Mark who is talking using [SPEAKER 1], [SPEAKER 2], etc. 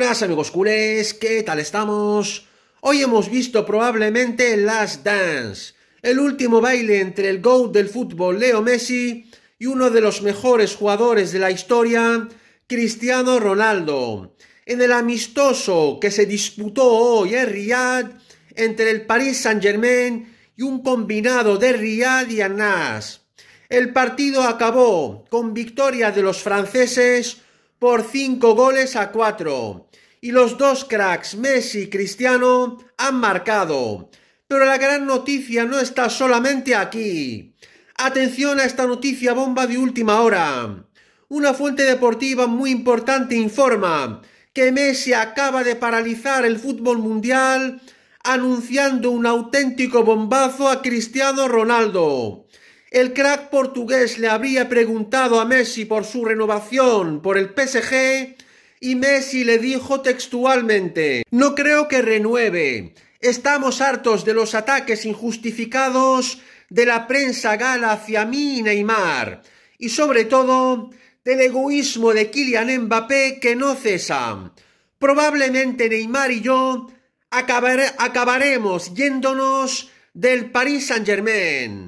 [SPEAKER 1] Hola amigos culés, ¿qué tal estamos? Hoy hemos visto probablemente Last Dance, el último baile entre el GOAT del fútbol Leo Messi y uno de los mejores jugadores de la historia, Cristiano Ronaldo, en el amistoso que se disputó hoy en Riyadh entre el Paris Saint-Germain y un combinado de Riyadh y Anas El partido acabó con victoria de los franceses por cinco goles a cuatro. Y los dos cracks, Messi y Cristiano, han marcado. Pero la gran noticia no está solamente aquí. Atención a esta noticia bomba de última hora. Una fuente deportiva muy importante informa que Messi acaba de paralizar el fútbol mundial anunciando un auténtico bombazo a Cristiano Ronaldo. El crack portugués le habría preguntado a Messi por su renovación por el PSG y Messi le dijo textualmente, no creo que renueve. Estamos hartos de los ataques injustificados de la prensa gala hacia mí y Neymar, y sobre todo del egoísmo de Kylian Mbappé que no cesa. Probablemente Neymar y yo acabaremos yéndonos del Paris Saint-Germain.